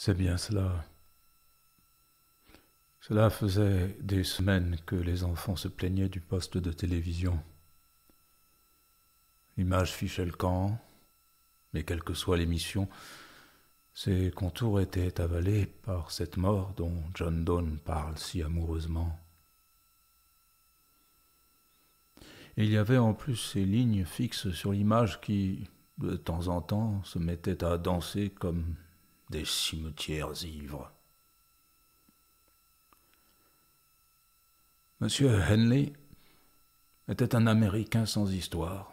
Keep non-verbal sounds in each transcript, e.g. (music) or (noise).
C'est bien cela. Cela faisait des semaines que les enfants se plaignaient du poste de télévision. L'image fichait le camp, mais quelle que soit l'émission, ses contours étaient avalés par cette mort dont John Donne parle si amoureusement. Et il y avait en plus ces lignes fixes sur l'image qui, de temps en temps, se mettaient à danser comme des cimetières ivres. Monsieur Henley était un Américain sans histoire,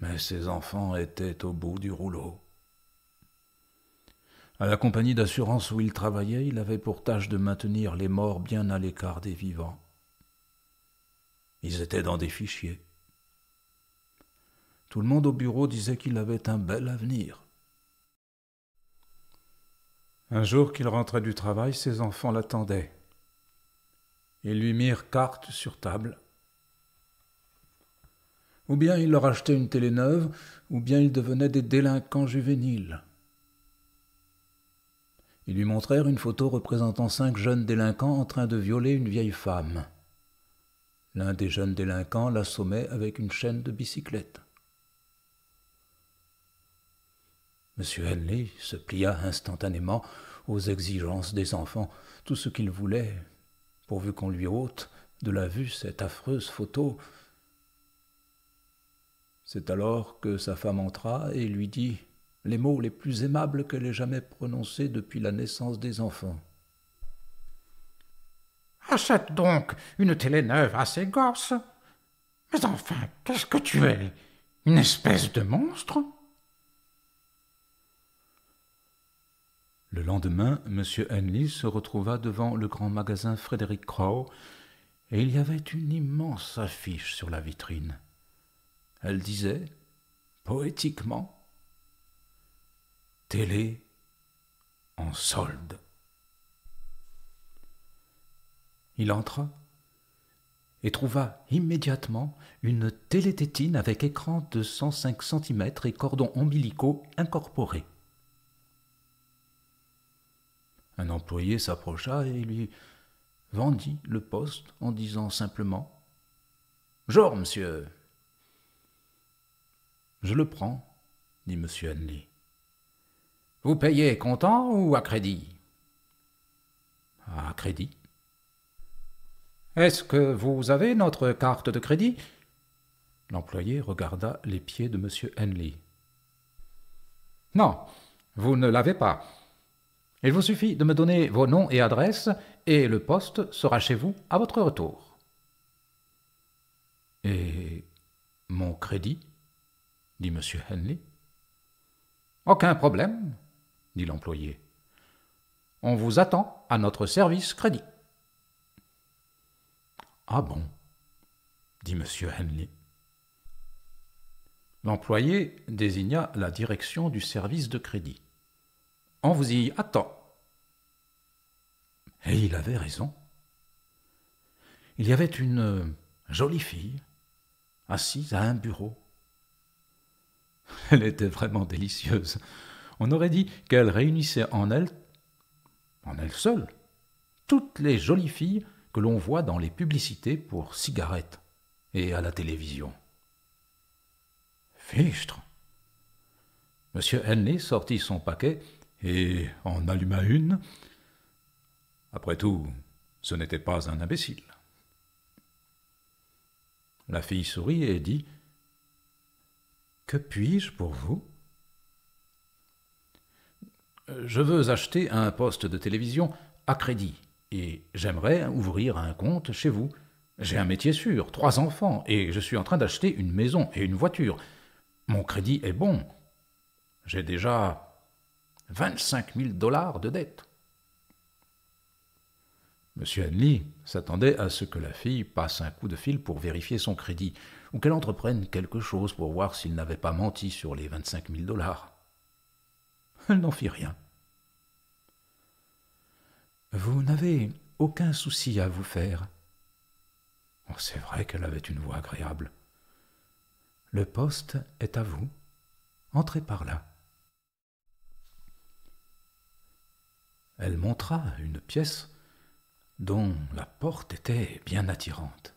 mais ses enfants étaient au bout du rouleau. À la compagnie d'assurance où il travaillait, il avait pour tâche de maintenir les morts bien à l'écart des vivants. Ils étaient dans des fichiers. Tout le monde au bureau disait qu'il avait un bel avenir. Un jour qu'il rentrait du travail, ses enfants l'attendaient. Ils lui mirent carte sur table. Ou bien il leur achetait une télé neuve, ou bien ils devenaient des délinquants juvéniles. Ils lui montrèrent une photo représentant cinq jeunes délinquants en train de violer une vieille femme. L'un des jeunes délinquants l'assommait avec une chaîne de bicyclette. M. Henley se plia instantanément aux exigences des enfants, tout ce qu'il voulait, pourvu qu'on lui ôte de la vue cette affreuse photo. C'est alors que sa femme entra et lui dit les mots les plus aimables qu'elle ait jamais prononcés depuis la naissance des enfants. Achète donc une télé neuve à ces gosses. Mais enfin, qu'est-ce que tu es Une espèce de monstre Le lendemain, M. Henley se retrouva devant le grand magasin Frédéric Crow, et il y avait une immense affiche sur la vitrine. Elle disait, poétiquement, Télé en solde. Il entra et trouva immédiatement une télététine avec écran de 105 cm et cordons ombilicaux incorporés. Un employé s'approcha et lui vendit le poste en disant simplement Jour, monsieur. Je le prends, dit monsieur Henley. « Vous payez comptant ou à crédit À crédit. Est-ce que vous avez notre carte de crédit L'employé regarda les pieds de monsieur Henley. Non, vous ne l'avez pas. Il vous suffit de me donner vos noms et adresses et le poste sera chez vous à votre retour. Et mon crédit dit M. Henley. Aucun problème, dit l'employé. On vous attend à notre service crédit. Ah bon, dit M. Henley. L'employé désigna la direction du service de crédit. « On vous y attend. Et il avait raison. Il y avait une euh, jolie fille assise à un bureau. Elle était vraiment délicieuse. On aurait dit qu'elle réunissait en elle, en elle seule, toutes les jolies filles que l'on voit dans les publicités pour cigarettes et à la télévision. Fichtre Monsieur Henley sortit son paquet et en alluma une. Après tout, ce n'était pas un imbécile. La fille sourit et dit Que puis-je pour vous Je veux acheter un poste de télévision à crédit et j'aimerais ouvrir un compte chez vous. J'ai un métier sûr, trois enfants, et je suis en train d'acheter une maison et une voiture. Mon crédit est bon. J'ai déjà 25 000 dollars de dette. M. Henley s'attendait à ce que la fille passe un coup de fil pour vérifier son crédit, ou qu'elle entreprenne quelque chose pour voir s'il n'avait pas menti sur les 25 000 dollars. Elle n'en fit rien. Vous n'avez aucun souci à vous faire. Oh, c'est vrai qu'elle avait une voix agréable. Le poste est à vous. Entrez par là. elle montra une pièce dont la porte était bien attirante.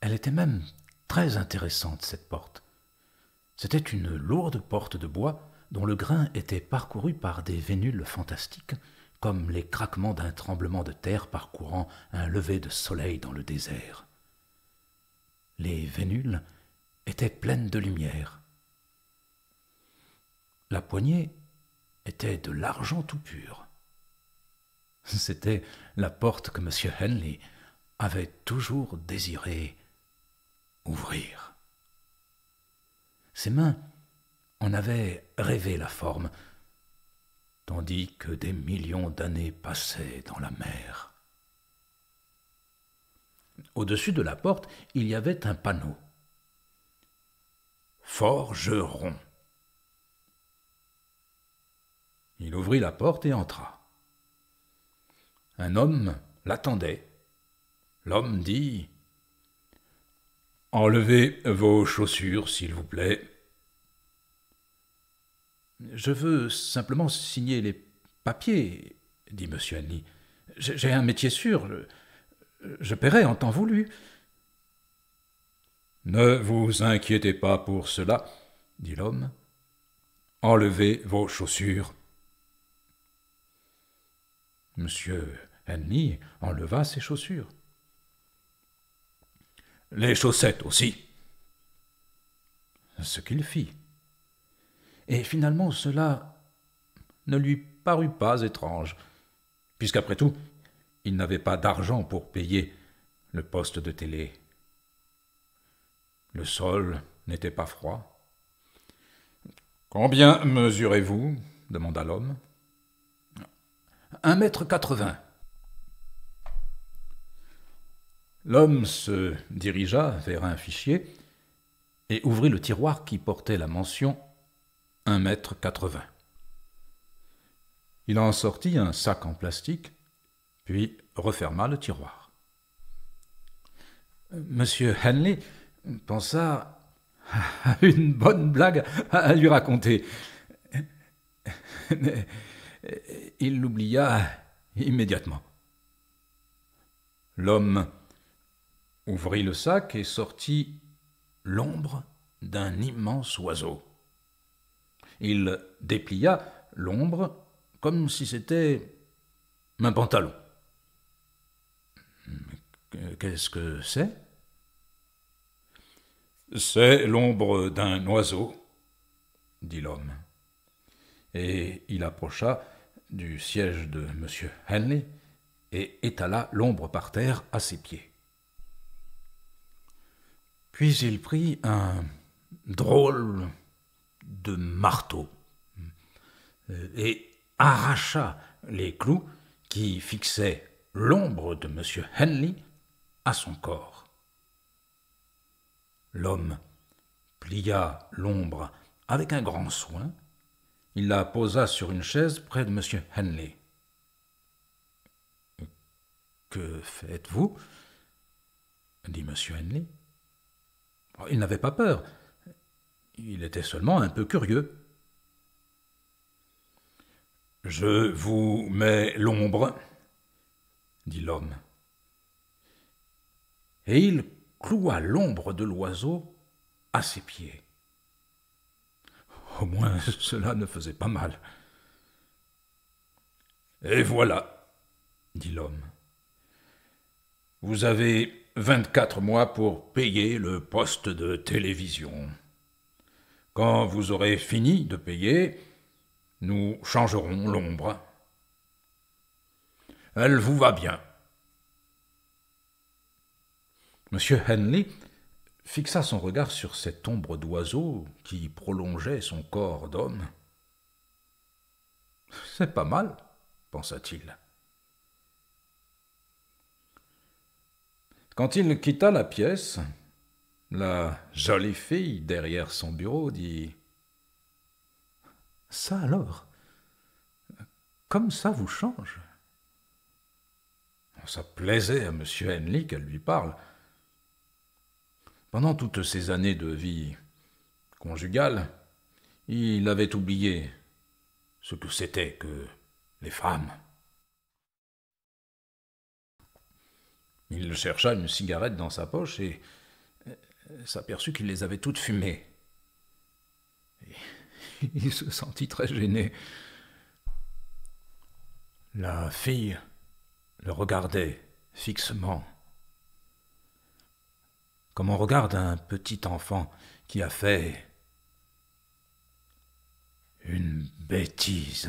Elle était même très intéressante, cette porte. C'était une lourde porte de bois dont le grain était parcouru par des vénules fantastiques, comme les craquements d'un tremblement de terre parcourant un lever de soleil dans le désert. Les vénules étaient pleines de lumière. La poignée était de l'argent tout pur. C'était la porte que M. Henley avait toujours désiré ouvrir. Ses mains en avaient rêvé la forme, tandis que des millions d'années passaient dans la mer. Au-dessus de la porte, il y avait un panneau. Forgeron. ouvrit la porte et entra. Un homme l'attendait. L'homme dit Enlevez vos chaussures, s'il vous plaît. Je veux simplement signer les papiers, dit M. Annie. J'ai un métier sûr. Je paierai en temps voulu. Ne vous inquiétez pas pour cela, dit l'homme. Enlevez vos chaussures. Monsieur Henley enleva ses chaussures. Les chaussettes aussi. Ce qu'il fit. Et finalement cela ne lui parut pas étrange, puisqu'après tout, il n'avait pas d'argent pour payer le poste de télé. Le sol n'était pas froid. Combien mesurez-vous demanda l'homme mètre quatre-vingt. 80 L'homme se dirigea vers un fichier et ouvrit le tiroir qui portait la mention mètre quatre-vingt. 80 Il en sortit un sac en plastique, puis referma le tiroir. Monsieur Henley pensa à une bonne blague à lui raconter il l'oublia immédiatement. L'homme ouvrit le sac et sortit l'ombre d'un immense oiseau. Il déplia l'ombre comme si c'était un pantalon. Qu'est-ce que c'est C'est l'ombre d'un oiseau, dit l'homme et il approcha du siège de M. Henley et étala l'ombre par terre à ses pieds. Puis il prit un drôle de marteau euh, et arracha les clous qui fixaient l'ombre de M. Henley à son corps. L'homme plia l'ombre avec un grand soin, il la posa sur une chaise près de M. Henley. Que faites-vous dit M. Henley. Oh, il n'avait pas peur. Il était seulement un peu curieux. Je vous mets l'ombre, dit l'homme. Et il cloua l'ombre de l'oiseau à ses pieds. Au moins cela ne faisait pas mal. Et voilà, dit l'homme. Vous avez vingt-quatre mois pour payer le poste de télévision. Quand vous aurez fini de payer, nous changerons l'ombre. Elle vous va bien. Monsieur Henley fixa son regard sur cette ombre d'oiseau qui prolongeait son corps d'homme. C'est pas mal, pensa-t-il. Quand il quitta la pièce, la jolie fille derrière son bureau dit ⁇ Ça alors Comme ça vous change ?⁇ Ça plaisait à M. Henley qu'elle lui parle. Pendant toutes ces années de vie conjugale, il avait oublié ce que c'était que les femmes. Il chercha une cigarette dans sa poche et euh, s'aperçut qu'il les avait toutes fumées. (laughs) il se sentit très gêné. La fille le regardait fixement comme on regarde un petit enfant qui a fait une bêtise.